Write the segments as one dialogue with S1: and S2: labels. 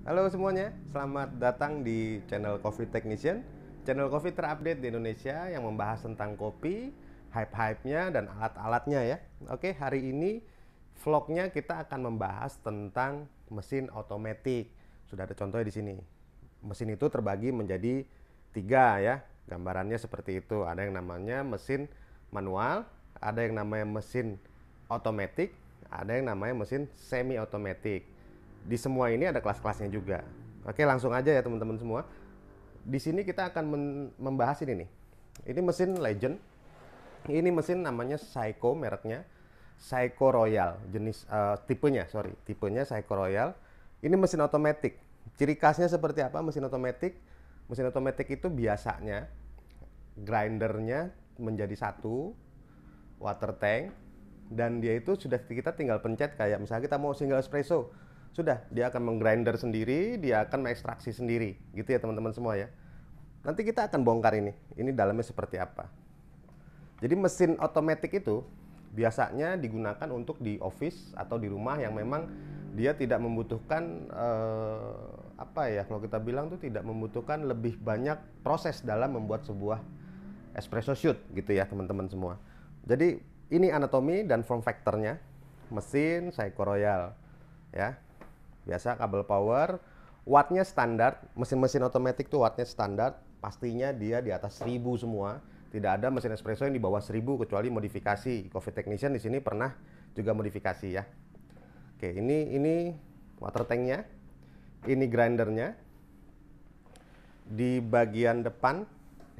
S1: Halo semuanya, selamat datang di channel Coffee Technician Channel Coffee terupdate di Indonesia yang membahas tentang kopi hype hypenya dan alat-alatnya ya Oke, hari ini vlognya kita akan membahas tentang mesin otomatik Sudah ada contohnya di sini Mesin itu terbagi menjadi tiga ya Gambarannya seperti itu Ada yang namanya mesin manual Ada yang namanya mesin otomatik Ada yang namanya mesin semi-otomatik di semua ini ada kelas-kelasnya juga. Oke, langsung aja ya teman-teman semua. Di sini kita akan membahas ini nih. Ini mesin Legend. Ini mesin namanya Psycho mereknya. Psycho Royal jenis uh, tipenya, sorry, tipenya Psycho Royal. Ini mesin otomatis. Ciri khasnya seperti apa mesin otomatis? Mesin otomatis itu biasanya grindernya menjadi satu water tank dan dia itu sudah kita tinggal pencet kayak misalnya kita mau single espresso sudah dia akan menggrinder sendiri, dia akan mengekstraksi sendiri, gitu ya teman-teman semua ya. Nanti kita akan bongkar ini, ini dalamnya seperti apa. Jadi mesin otomatis itu biasanya digunakan untuk di office atau di rumah yang memang dia tidak membutuhkan eh, apa ya kalau kita bilang tuh tidak membutuhkan lebih banyak proses dalam membuat sebuah espresso shoot gitu ya teman-teman semua. Jadi ini anatomi dan form factornya mesin Seiko Royal ya biasa kabel power wattnya standar mesin-mesin otomatis tuh wattnya standar pastinya dia di atas 1000 semua tidak ada mesin espresso yang di bawah 1000 kecuali modifikasi coffee technician di sini pernah juga modifikasi ya oke ini ini water tanknya ini grindernya di bagian depan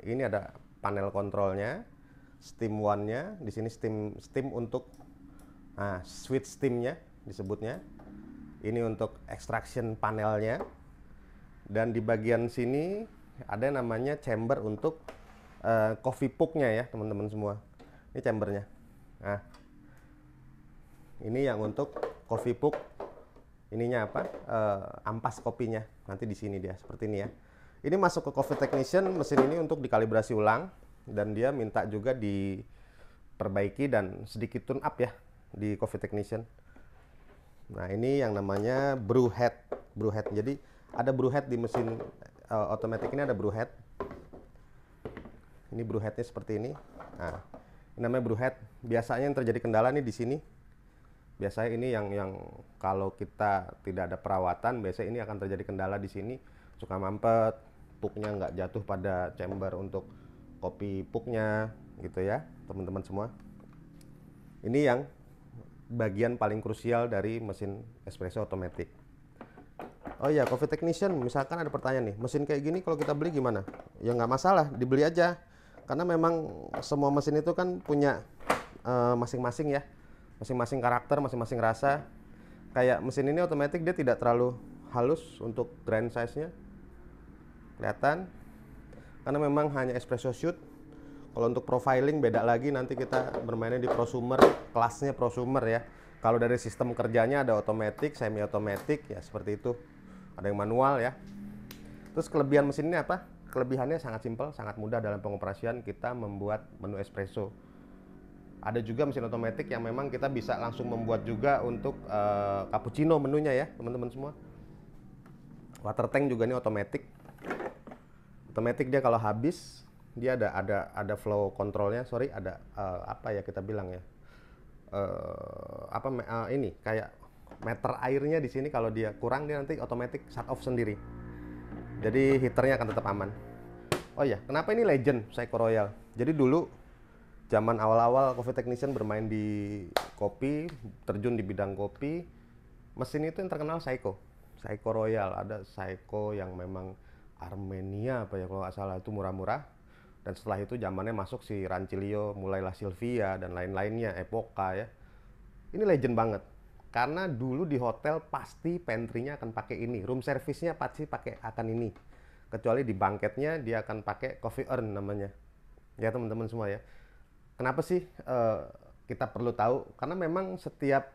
S1: ini ada panel kontrolnya steam one nya di sini steam steam untuk nah, switch steamnya disebutnya ini untuk extraction panelnya. Dan di bagian sini ada namanya chamber untuk uh, coffee pucknya ya, teman-teman semua. Ini chambernya. Nah, ini yang untuk coffee puck ininya apa uh, ampas kopinya nanti di sini dia seperti ini ya ini masuk ke coffee technician mesin ini untuk dikalibrasi ulang dan dia minta juga diperbaiki dan sedikit tune up ya di coffee technician Nah, ini yang namanya brew head. Brew head. Jadi ada brew head di mesin uh, eh, otomatis ini ada brew head. Ini brew headnya seperti ini. Nah, ini namanya brew head. Biasanya yang terjadi kendala nih di sini. Biasanya ini yang yang kalau kita tidak ada perawatan, biasanya ini akan terjadi kendala di sini. Suka mampet, puknya nggak jatuh pada chamber untuk kopi puknya, gitu ya, teman-teman semua. Ini yang bagian paling krusial dari mesin espresso otomatis. Oh iya, coffee technician, misalkan ada pertanyaan nih, mesin kayak gini kalau kita beli gimana? Ya nggak masalah, dibeli aja. Karena memang semua mesin itu kan punya eh, masing-masing uh, ya, masing-masing karakter, masing-masing rasa. Kayak mesin ini otomatis dia tidak terlalu halus untuk grind size-nya. Kelihatan. Karena memang hanya espresso shoot, kalau untuk profiling beda lagi nanti kita bermainnya di prosumer, kelasnya prosumer ya. Kalau dari sistem kerjanya ada otomatis, semi otomatis ya seperti itu. Ada yang manual ya. Terus kelebihan mesin ini apa? Kelebihannya sangat simpel, sangat mudah dalam pengoperasian kita membuat menu espresso. Ada juga mesin otomatis yang memang kita bisa langsung membuat juga untuk uh, cappuccino menunya ya, teman-teman semua. Water tank juga ini otomatis. Otomatis dia kalau habis dia ada ada ada flow kontrolnya sorry ada uh, apa ya kita bilang ya uh, apa uh, ini kayak meter airnya di sini kalau dia kurang dia nanti otomatis shut off sendiri jadi heaternya akan tetap aman oh ya kenapa ini legend Psycho Royal jadi dulu zaman awal-awal coffee technician bermain di kopi terjun di bidang kopi mesin itu yang terkenal Psycho Psycho Royal ada Psycho yang memang Armenia apa ya kalau nggak itu murah-murah dan setelah itu zamannya masuk si Rancilio mulailah Sylvia dan lain-lainnya Epoca ya ini legend banget karena dulu di hotel pasti pantry-nya akan pakai ini room service-nya pasti pakai akan ini kecuali di bangketnya dia akan pakai coffee urn namanya ya teman-teman semua ya kenapa sih uh, kita perlu tahu karena memang setiap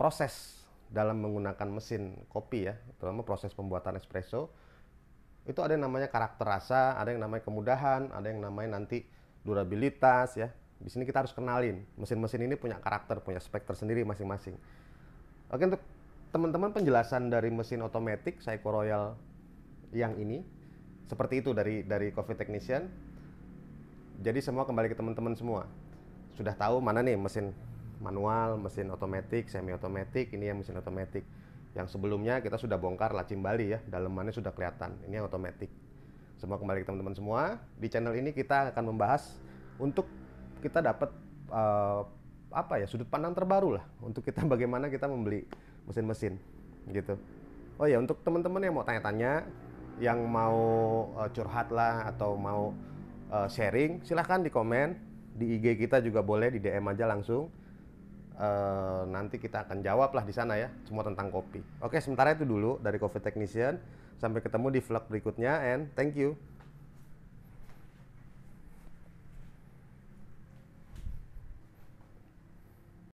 S1: proses dalam menggunakan mesin kopi ya terutama proses pembuatan espresso itu ada yang namanya karakter rasa, ada yang namanya kemudahan, ada yang namanya nanti durabilitas ya. Di sini kita harus kenalin mesin-mesin ini punya karakter, punya spek tersendiri masing-masing. Oke untuk teman-teman penjelasan dari mesin otomatis Psycho Royal yang ini seperti itu dari dari Coffee Technician. Jadi semua kembali ke teman-teman semua. Sudah tahu mana nih mesin manual, mesin otomatis, semi otomatis, ini yang mesin otomatis. Yang sebelumnya kita sudah bongkar lacim Bali ya, dalemannya sudah kelihatan. Ini yang otomatis. Semua kembali teman-teman semua. Di channel ini kita akan membahas untuk kita dapat uh, apa ya sudut pandang terbaru lah untuk kita bagaimana kita membeli mesin-mesin gitu. Oh ya untuk teman-teman yang mau tanya-tanya, yang mau uh, curhat lah atau mau uh, sharing, silahkan di komen di IG kita juga boleh di DM aja langsung Uh, nanti kita akan jawab lah di sana ya semua tentang kopi. Oke, sementara itu dulu dari Coffee Technician. Sampai ketemu di vlog berikutnya and thank you.